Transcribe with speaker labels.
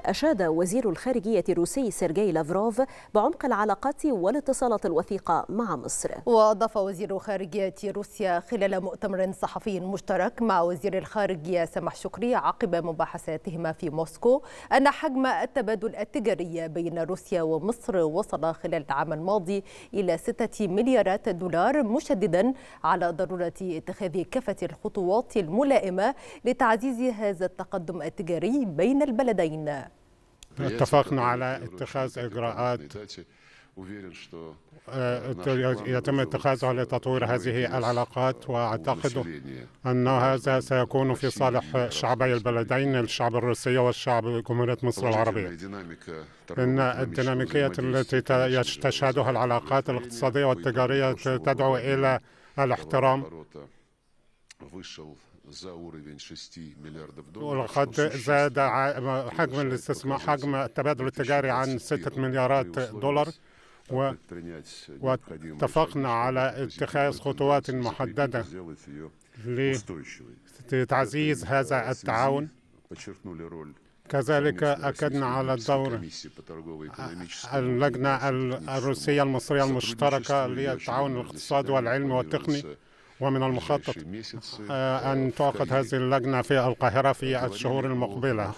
Speaker 1: أشاد وزير الخارجية الروسي سيرجي لافروف بعمق العلاقات والاتصالات الوثيقة مع مصر وأضاف وزير خارجية روسيا خلال مؤتمر صحفي مشترك مع وزير الخارجية سمح شكري عقب مباحثاتهما في موسكو أن حجم التبادل التجاري بين روسيا ومصر وصل خلال العام الماضي إلى 6 مليارات دولار مشددا على ضرورة اتخاذ كافة الخطوات الملائمة لتعزيز هذا التقدم التجاري بين البلدين
Speaker 2: اتفقنا على اتخاذ إجراءات يتم اتخاذها لتطوير هذه العلاقات واعتقد ان هذا سيكون في صالح شعبي البلدين الشعب الروسي والشعب جمهوريه مصر العربيه ان الديناميكيه التي تشهدها العلاقات الاقتصاديه والتجاريه تدعو الى الاحترام وقد زاد حجم الاستثمار حجم التبادل التجاري عن 6 مليارات دولار و... واتفقنا على اتخاذ خطوات محددة لتعزيز هذا التعاون كذلك أكدنا على الدور اللجنة الروسية المصرية المشتركة للتعاون الاقتصادي والعلمي والتقني ومن المخطط آه، أن تعقد هذه اللجنة في القاهرة في الشهور المقبلة